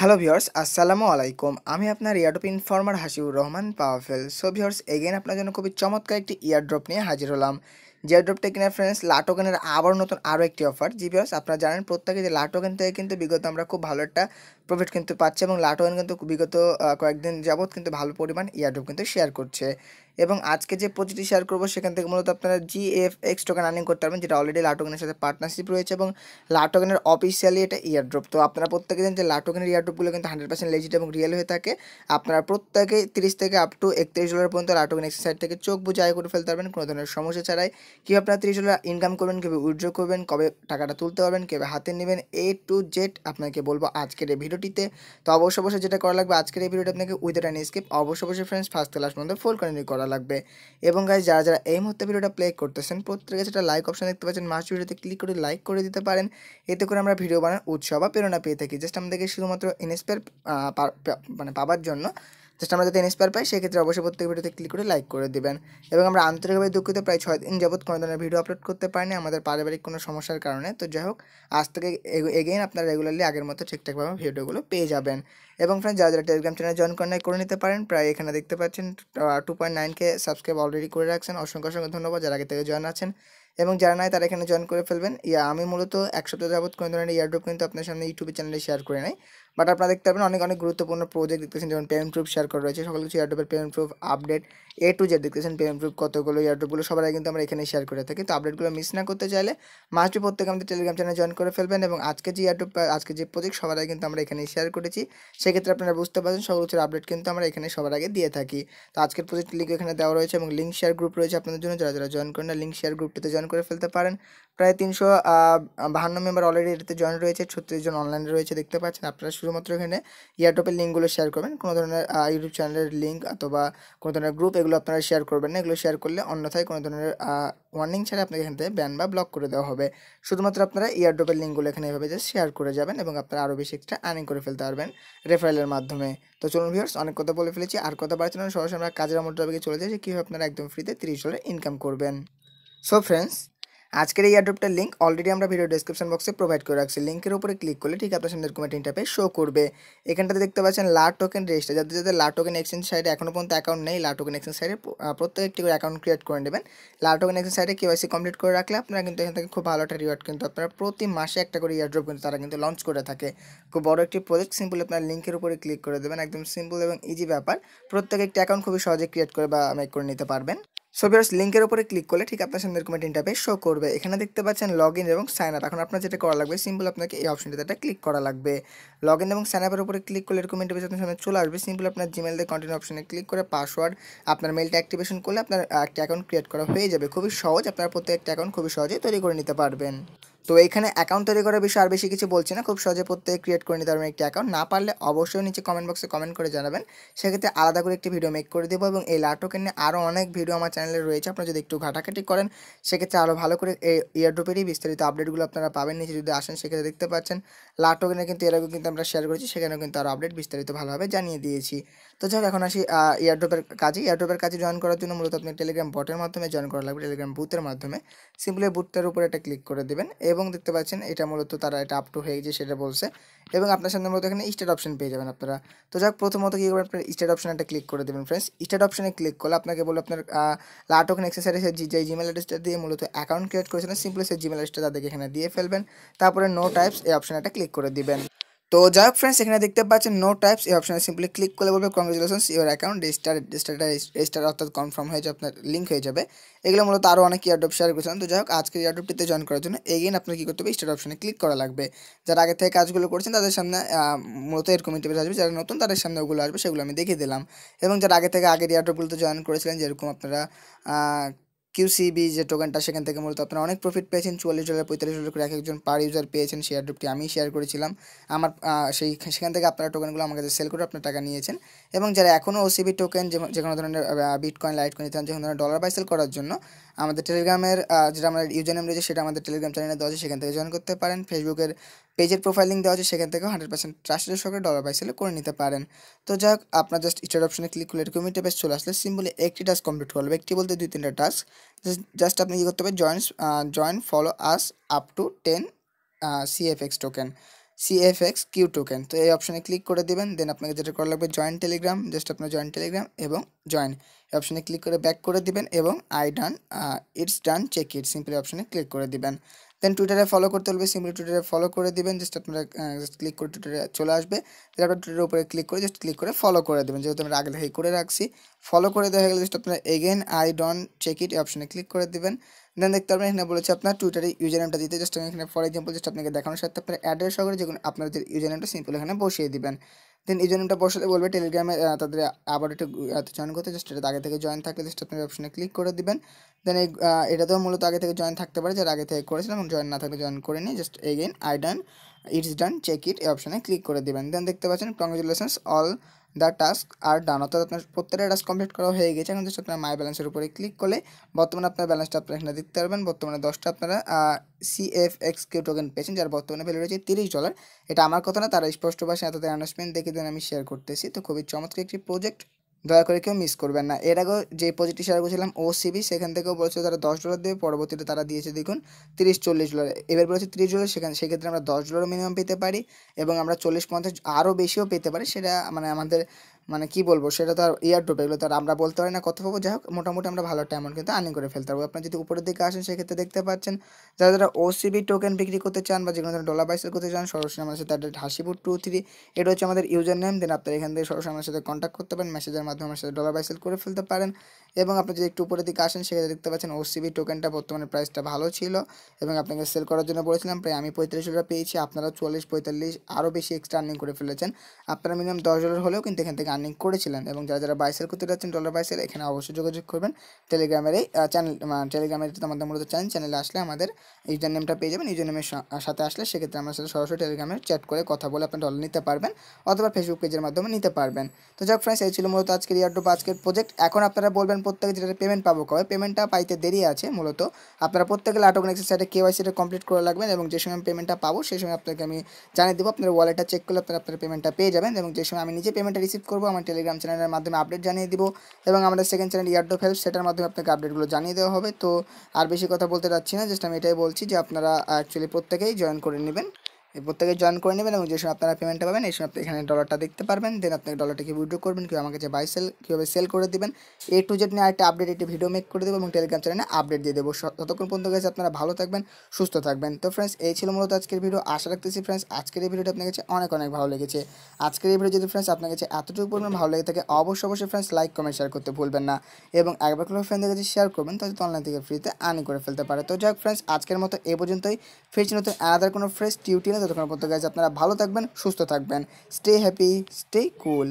hello viewers আসসালামু আলাইকুম আমি আপনার airdrop informer Hasiur Rahman powerful so viewers again আপনার জন্য খুবই চমৎকার একটি ইয়ারড্রপ নিয়ে হাজির হলাম ইয়ারড্রপটা কিনা ফ্রেন্ডস লাটোকেনের আবার নতুন আরও একটি অফার জি ভিওর্স আপনারা জানেন প্রত্যেকে যে লাটোকেন থেকে কিন্তু বিগত আমরা খুব ভালো একটা প্রফিট কিন্তু পাচ্ছি এবং লাটোকেন কিন্তু বিগত কয়েকদিন যাবৎ কিন্তু ভালো পরিমাণ ইয়ারড্রপ কিন্তু শেয়ার করছে এবং আজকে যে প্রতিটি শেয়ার করবো সেখান থেকে মূলত আপনারা G F X token earning করতে পারবেন যেটা অলরেডি লাটোকেনের সাথে পার্টনারশিপ রয়েছে এবং লাটোকেনের অফিসিয়ালি এটা ইয়ারড্রপ তো আপনারা প্রত্যেকে জানেন যে লাটোকেনের ড্রপগুলো কিন্তু হান্ড্রেড পার্সেন্ট লেজিট এবং রিয়েল হয়ে থাকে আপনারা প্রত্যেকে তিরিশ থেকে আপ টু একত্রিশ ডলার পর্যন্ত লাটোকেন এক্সারসাইজ থেকে চোখ বুঝে আয় করে ফেলতে পারবেন কোনো ধরনের সমস্যা ছাড়াই কীভাবে আপনারা তিরিশ ডলার ইনকাম করবেন কীভাবে উইথড্র করবেন কবে টাকাটা তুলতে পারবেন কীভাবে হাতে নেবেন এ টু জেড আপনাকে বলবো আজকের এই ভিডিওটিতে তো অবশ্য অবশ্যই যেটা করা লাগবে আজকের এই ভিডিওটা আপনাকে উইদাউট অ্যান স্কিপ অবশ্য অবশ্যই ফ্রেন্ডস ফার্স্ট ক্লাস মধ্যে ফুল কন্টিনিউ করা করা লাগবে এবং গাইজ যারা যারা এই মুহূর্তে ভিডিওটা প্লে করতেছেন প্রত্যেকে সেটা লাইক অপশন দেখতে পাচ্ছেন মাস ভিডিওতে ক্লিক করে লাইক করে দিতে পারেন এতে করে আমরা ভিডিও বানানোর উৎসাহ বা প্রেরণা পেয়ে থাকি জাস্ট আমাদেরকে শুধুমাত্র ইনস্পায়ার মানে পাবার জন্য জাস্ট আমরা যদি ইন্সপায়ার পাই সেক্ষেত্রে অবশ্যই প্রত্যেক ভিডিওতে ক্লিক করে লাইক করে দেবেন এবং আমরা আন্তরিকভাবে দুঃখিত প্রায় ছয় দিন যাবৎ কোনো ধরনের ভিডিও আপলোড করতে পারিনি আমাদের পারিবারিক কোনো সমস্যার কারণে তো যাই হোক আজ থেকে এগেইন আপনারা রেগুলারলি আগের মতো ঠিকঠাকভাবে ভিডিওগুলো পেয়ে যাবেন এবং ফ্রেন্ড যারা যারা টেলিগ্রাম চ্যানেল জয়েন নাই করে নিতে পারেন প্রায় এখানে দেখতে পাচ্ছেন টু পয়েন্ট নাইনকে সাবস্ক্রাইব অলরেডি করে রাখছেন অসংখ্য অসংখ্য ধন্যবাদ যারা আগে থেকে জয়েন আছেন এবং যারা নাই তারা এখানে জয়েন করে ফেলবেন ইয়া আমি মূলত এক সপ্তাহ যাবৎ কোনো ধরনের ইয়ারড্রপ কিন্তু আপনার সামনে ইউটিউবের চ্যানেলে শেয়ার করে নেয় বাট আপনারা দেখতে পাবেন অনেক অনেক গুরুত্বপূর্ণ প্রজেক্ট দেখতেছেন যেমন পেমেন্ট প্রুফ শেয়ার করা রয়েছে সকল কিছু এয়ারড্রপের payment proof update A to Z দেখতেছেন পেমেন্ট প্রুফ কতগুলো এয়ারড্রপগুলো সবাই কিন্তু আমরা এখানে শেয়ার করে থাকি তো আপডেটগুলো মিস না করতে চাইলে মাস্টি প্রত্যেকে আমাদের টেলিগ্রাম চ্যানেল জয়েন করে ফেলবেন এবং আজকে যে এয়ারড্রপ আজকে যে প্রজেক্ট সবাই কিন্তু আমরা এখানে শেয়ার করেছি সেক্ষেত্রে আপনারা বুঝতে পারছেন সকল কিছুর আপডেট কিন্তু আমরা এখানে সবার আগে দিয়ে থাকি তো আজকের প্রজেক্ট লিঙ্ক এখানে দেওয়া রয়েছে এবং লিঙ্ক শেয়ার গ্রুপ রয়েছে আপনাদের জন্য যারা যারা জয়েন করেন না লিঙ্ক শেয়ার গ্রুপটিতে জয়েন করে ফেলতে পারেন প্রায় তিনশো বাহান্ন মেম্বার অলরেডি এটাতে জয়েন রয়েছে ছত্রিশ জন অনলাইনে রয়েছে দেখতে পাচ্ছেন আপনারা শুধুমাত্র এখানে ইয়ারটপের লিঙ্কগুলো শেয়ার করবেন কোনো ধরনের ইউটিউব চ্যানেলের লিঙ্ক অথবা কোনো ধরনের গ্রুপ এগুলো আপনারা শেয়ার করবেন না এগুলো শেয়ার করলে অন্যথায় কোনো ধরনের ওয়ার্নিং ছাড়া আপনাকে এখান থেকে ব্যান বা ব্লক করে দেওয়া হবে শুধুমাত্র আপনারা ইয়ারটপের লিঙ্কগুলো এখানে এভাবে যে শেয়ার করে যাবেন এবং আপনারা আরও বেশি এক্সট্রা আর্নিং করে ফেলতে পারবেন রেফারেলের মাধ্যমে তো চলুন ভিউর্স অনেক কথা বলে ফেলেছি আর কথা বাড়ছে না সরাসরি আমরা কাজের মোটর চলে যাই যে কীভাবে আপনারা একদম ফ্রিতে তিরিশ ডলার ইনকাম করবেন সো ফ্রেন্ডস আজকের এই অ্যাডপ্টার লিঙ্ক অলরেডি আমরা ভিডিও ডিসক্রিপশন বক্সে প্রোভাইড করে রাখছি লিঙ্কের উপরে ক্লিক করলে ঠিক আপনার সামনে এরকম একটা শো করবে এখানটাতে দেখতে পাচ্ছেন লা টোকেন রেজিস্টার যাদের যাদের লা টোকেন এক্সচেঞ্জ সাইডে এখনও পর্যন্ত অ্যাকাউন্ট নেই লা টোকেন এক্সচেঞ্জ সাইডে প্রত্যেকটি করে অ্যাকাউন্ট ক্রিয়েট করে নেবেন লা টোকেন এক্সচেঞ্জ সাইডে কেওয়াইসি কমপ্লিট করে রাখলে আপনারা কিন্তু এখান থেকে খুব ভালো একটা রিওয়ার্ড কিন্তু আপনারা প্রতি মাসে একটা করে ইয়ারড্রপ কিন্তু তারা কিন্তু লঞ্চ করে থাকে খুব বড় একটি প্রজেক্ট সিম্পল আপনার লিঙ্কের উপরে ক্লিক করে দেবেন একদম সিম্পল এবং ইজি ব্যাপার প্রত্যেক একটি অ্যাকাউন্ট খুবই সহজে ক্রিয়েট করে বা মেক করে নিতে পারবেন সো লিঙ্কের উপরে ক্লিক করলে ঠিক আপনার সামনে এরকম একটা ইন্টারফেস শো করবে এখানে দেখতে পাচ্ছেন লগ ইন এবং সাইন আপ এখন আপনার যেটা করা লাগবে সিম্পল আপনাকে এই অপশনটিতে এটা ক্লিক করা লাগবে লগ ইন এবং সাইন আপের উপরে ক্লিক করলে এরকম ইন্টারফেস আপনার সামনে চলে আসবে সিম্পল আপনার জিমেল দিয়ে কন্টিনিউ অপশনে ক্লিক করে পাসওয়ার্ড আপনার মেলটা অ্যাক্টিভেশন করলে আপনার একটা অ্যাকাউন্ট ক্রিয়েট করা হয়ে যাবে খুবই সহজ আপনার প্রত্যেকটা অ্যাকাউন্ট খুবই সহজেই তৈরি করে নিতে পারবেন তো এখানে অ্যাকাউন্ট তৈরি করার বিষয়ে আর বেশি কিছু বলছি না খুব সহজে প্রত্যেকে ক্রিয়েট করে নিতে পারবেন একটি অ্যাকাউন্ট না পারলে অবশ্যই নিচে কমেন্ট বক্সে কমেন্ট করে জানাবেন সেক্ষেত্রে আলাদা করে একটি ভিডিও মেক করে দেবো এবং এই লাটোকে নিয়ে আরও অনেক ভিডিও আমার চ্যানেলে রয়েছে আপনারা যদি একটু ঘাটাঘাটি করেন সেক্ষেত্রে আরও ভালো করে এই ইয়ারড্রপেরই বিস্তারিত আপডেটগুলো আপনারা পাবেন নিচে যদি আসেন সেক্ষেত্রে দেখতে পাচ্ছেন লাটোকেনে কিন্তু এর আগে কিন্তু আমরা শেয়ার করেছি সেখানেও কিন্তু আরও আপডেট বিস্তারিত ভালোভাবে জানিয়ে দিয়েছি তো যাই এখন আসি ইয়ারড্রপের কাজে ইয়ারড্রপের কাজে জয়েন করার জন্য মূলত আপনি টেলিগ্রাম বটের মাধ্যমে জয়েন করা লাগবে টেলিগ্রাম বুথের মাধ্যমে সিম্পলি বুথটার উপরে একটা ক্লিক করে দেবেন এবং দেখতে পাচ্ছেন এটা মূলত তারা এটা আপ টু হয়ে গেছে সেটা বলছে এবং আপনার সামনে মূলত এখানে স্টার্ট অপশন পেয়ে যাবেন আপনারা তো যাক প্রথমত কী করবেন আপনার স্টার্ট অপশন একটা ক্লিক করে দেবেন ফ্রেন্ডস স্টার্ট অপশনে ক্লিক করলে আপনাকে বলে আপনার লাটোকেন এক্সারসাইজের যে জিমেল অ্যাড্রেসটা দিয়ে মূলত অ্যাকাউন্ট ক্রিয়েট করেছিলেন সিম্পলি সেই জিমেল অ্যাড্রেসটা তাদেরকে এখানে দিয়ে ফেলবেন তারপরে নো টাইপস এই অপশানটা ক্লিক করে দিবেন তো যাই হোক ফ্রেন্ডস এখানে দেখতে পাচ্ছেন নো টাইপস এই অপশানে সিম্পলি ক্লিক করলে বলবে congratulations your account register register register অর্থাৎ কনফার্ম হয়ে যাবে আপনার লিঙ্ক হয়ে যাবে এগুলো মূলত আরও অনেক ইয়ারডপ শেয়ার করেছিলাম তো যাই হোক আজকের ইয়ারডপটিতে জয়েন করার জন্য এগেন আপনার কী করতে হবে স্টার্ট অপশানে ক্লিক করা লাগবে যারা আগে থেকে কাজগুলো করছেন তাদের সামনে মূলত এরকম ইন্টারভিউ আসবে যারা নতুন তাদের সামনে ওগুলো আসবে সেগুলো আমি দেখিয়ে দিলাম এবং যারা আগে থেকে আগের ইয়ারডপগুলোতে জয়েন করেছিলেন যেরকম আপনারা কিউসিবি যে টোকেনটা সেখান থেকে মূলত আপনারা অনেক প্রফিট পেয়েছেন চুয়াল্লিশ ডলার পঁয়তাল্লিশ ডলার করে এক একজন পার ইউজার পেয়েছেন শেয়ার ড্রুপটি আমি শেয়ার করেছিলাম আমার সেই সেখান থেকে আপনারা টোকেনগুলো আমার কাছে সেল করে আপনার টাকা নিয়েছেন এবং যারা এখনও ওসিবি টোকেন যে কোনো ধরনের বিটকয়েন লাইট কয়েন যে কোনো ধরনের ডলার বাই সেল করার জন্য আমাদের টেলিগ্রামের যেটা আমাদের ইউজার নেম রয়েছে সেটা আমাদের টেলিগ্রাম চ্যানেলে দেওয়া আছে সেখান থেকে জয়েন করতে পারেন ফেসবুকের পেজের প্রোফাইল লিঙ্ক দেওয়া আছে সেখান থেকেও হান্ড্রেড পার্সেন্ট ট্রাস্টের সঙ্গে ডলার বাই সেলে করে নিতে পারেন তো যাই হোক আপনার জাস্ট স্টার্ট অপশনে ক্লিক করলে এরকম পেজ চলে আসলে সিম্পলি একটি টাস্ক কমপ্লিট করবে একটি বলতে দুই তিনটা টাস্ক জাস্ট আপনি কী করতে পারেন joins join follow us up to ten CFX token CFX Q token তো এই অপশানে ক্লিক করে দেবেন দেন আপনাকে যেটা করা লাগবে জয়েন্ট টেলিগ্রাম জাস্ট আপনার জয়েন্ট টেলিগ্রাম এবং জয়েন এই অপশানে ক্লিক করে ব্যাক করে দিবেন এবং I done it's done check it simply অপশানে ক্লিক করে দিবেন দেন টুইটারে ফলো করতে বলবে সিম্পলি টুইটারে ফলো করে দিবেন জাস্ট আপনারা জাস্ট uh, ক্লিক করে টুইটারে চলে আসবে আপনার টুইটারের উপরে ক্লিক করে জাস্ট ক্লিক করে ফলো করে দেবেন যেহেতু আমরা আগে থেকে করে রাখছি ফলো করে দেওয়া হয়ে গেলে জাস্ট আপনারা again I done check it এই অপশানে ক্লিক করে দেবেন দেন দেখতে পারবেন এখানে বলেছে আপনার টুইটারে ইউজার নামটা দিতে জাস্ট আমি এখানে ফর এক্সাম্পল জাস্ট আপনাকে দেখানোর সাথে আপনার অ্যাড্রেস সহকারে যেগুলো আপনাদের ইউজার নামটা সিম্পল এখানে বসিয়ে দেবেন দেন ইউজার নামটা বসাতে বলবে টেলিগ্রামে তাদের আবার একটু জয়েন করতে জাস্ট এটা আগে থেকে জয়েন থাকলে জাস্ট আপনি অপশনে ক্লিক করে দিবেন দেন এই এটা তো মূলত আগে থেকে জয়েন থাকতে পারে যারা আগে থেকে করেছিলাম জয়েন না থাকলে জয়েন করে নিয়ে just again I done it's done check it এই অপশানে ক্লিক করে দেবেন দেন দেখতে পাচ্ছেন congratulation all the task are done অর্থাৎ আপনার প্রত্যেকটা টাস্ক কমপ্লিট করা হয়ে গেছে এখন জাস্ট আপনার মাই ব্যালেন্সের উপরে ক্লিক করলে বর্তমানে আপনার ব্যালেন্সটা আপনার এখানে দেখতে পারবেন বর্তমানে দশটা আপনারা C F X Q token পেয়েছেন যার বর্তমানে ভ্যালু রয়েছে তিরিশ ডলার এটা আমার কথা না তারা স্পষ্ট ভাষায় তাদের অ্যানাউন্সমেন্ট দেখে দেন আমি শেয়ার করতেছি তো খুবই চমৎকার একটি প্রজেক্ট দয়া করে কেউ মিস করবেন না এর আগেও যে পজিটিভ শেয়ার করেছিলাম ও সিবি সেখান থেকেও বলেছিল তারা দশ ডলার দেবে পরবর্তীতে তারা দিয়েছে দেখুন তিরিশ চল্লিশ ডলার এবার বলেছে তিরিশ ডলার সেখানে সেক্ষেত্রে আমরা দশ ডলার মিনিমাম পেতে পারি এবং আমরা চল্লিশ পঞ্চাশ আরও বেশিও পেতে পারি সেটা মানে আমাদের মানে কি বলবো সেটা তো আর ইয়ারড্রপ এগুলো তো আর আমরা বলতে পারি না কত পাবো যাই হোক মোটামুটি আমরা ভালো একটা অ্যামাউন্ট কিন্তু আর্নিং করে ফেলতে পারবো আপনার যদি উপরের দিকে আসেন সেক্ষেত্রে দেখতে পাচ্ছেন যারা যারা ওসিবি টোকেন বিক্রি করতে চান বা যে কোনো ধরনের ডলার বাইসেল করতে চান সরাসরি আমার সাথে অ্যাড্রেস হাসিপুর টু থ্রি এটা হচ্ছে আমাদের ইউজার নেম দেন আপনার এখান থেকে সরাসরি আমার সাথে কন্ট্যাক্ট করতে পারেন মেসেজের মাধ্যমে আমার সাথে ডলার বাইসেল করে ফেলতে পারেন এবং আপনি যদি একটু উপরের দিকে আসেন সেক্ষেত্রে দেখতে পাচ্ছেন ওসিবি টোকেনটা বর্তমানে প্রাইসটা ভালো ছিল এবং আপনাকে সেল করার জন্য বলেছিলাম প্রায় আমি পঁয়ত্রিশ ডলার পেয়েছি আপনারা চল্লিশ পঁয়তাল্লিশ আরও বেশি এক্সট্রা আর্নিং করে ফেলেছেন আপনারা মিনিমাম দশ ডলার হলেও কিন্তু এখান থেকে আর্নিং করেছিলেন এবং যারা যারা বাইসেল করতে যাচ্ছেন ডলার বাইসেল এখানে অবশ্যই যোগাযোগ করবেন টেলিগ্রামের এই চ্যানেল টেলিগ্রামের আমাদের মূলত চ্যানেল চ্যানেলে আসলে আমাদের ইউজার নেমটা পেয়ে যাবেন ইউজার নেমের সাথে আসলে সেক্ষেত্রে আমরা সাথে সরাসরি টেলিগ্রামে চ্যাট করে কথা বলে আপনার ডলার নিতে পারবেন অথবা ফেসবুক পেজের মাধ্যমে নিতে পারবেন তো যাক ফ্রেন্ডস এই ছিল মূলত আজকের ইয়ারডোপ আজকের প্রজেক্ট এখন আপনারা বলবেন প্রত্যেকে যেটা পেমেন্ট পাবো কবে পেমেন্টটা পাইতে দেরি আছে মূলত আপনারা প্রত্যেকে লাটক নেক্সের সাইটে কেওয়াইসিটা কমপ্লিট করে লাগবেন এবং যে সময় পেমেন্টটা পাবো সেই সময় আপনাকে আমি জানিয়ে দেবো আপনার ওয়ালেটটা চেক করলে আপনারা আপনার পেমেন্টটা পেয়ে যাবেন এবং যে সময় আমি নিজে পেমেন্টটা রিসিভ করবো আমার টেলিগ্রাম চ্যানেলের মাধ্যমে আপডেট জানিয়ে দিব এবং আমাদের সেকেন্ড চ্যানেল ইয়ারডো হেল্প সেটার মাধ্যমে আপনাকে আপডেটগুলো জানিয়ে দেওয়া হবে তো আর বেশি কথা বলতে চাচ্ছি না জাস্ট আমি এটাই বলছি যে আপনারা অ্যাকচুয়ালি প্রত্যেকেই জয়েন করে নেবেন প্রত্যেকে জয়েন করে নেবেন এবং যেসব আপনারা পেমেন্টটা পাবেন এই সময় আপনি এখানে ডলারটা দেখতে পারবেন দেন আপনি ডলারটাকে উইড্রো করবেন কেউ আমাকে কাছে বাই সেল কীভাবে সেল করে দেবেন এ টু জেড নিয়ে আরেকটা আপডেট একটি ভিডিও মেক করে দেবো এবং টেলিগ্রাম চ্যানেলে আপডেট দিয়ে দেবো ততক্ষণ পর্যন্ত গেছে আপনারা ভালো থাকবেন সুস্থ থাকবেন তো ফ্রেন্ডস এই ছিল মূলত আজকের ভিডিও আশা রাখতেছি ফ্রেন্ডস আজকের এই ভিডিওটা আপনার কাছে অনেক অনেক ভালো লেগেছে আজকের এই ভিডিও যদি ফ্রেন্ডস আপনার কাছে এতটুকু পরিমাণ ভালো লেগে থাকে অবশ্যই অবশ্যই ফ্রেন্ডস লাইক কমেন্ট শেয়ার করতে ভুলবেন না এবং একবার কোনো ফ্রেন্ডের কাছে শেয়ার করবেন তাহলে অনলাইন থেকে ফ্রিতে আর্নিং করে ফেলতে পারে তো যাই হোক ফ্রেন্ডস আজকের মতো এ পর্যন্তই ফ্রেন্ডস নতুন আলাদা কোনো ফ্রেশ টিউটোরিয়াল ততক্ষণ পর্যন্ত গাইজ আপনারা ভালো থাকবেন সুস্থ থাকবেন স্টে হ্যাপি স্টে কুল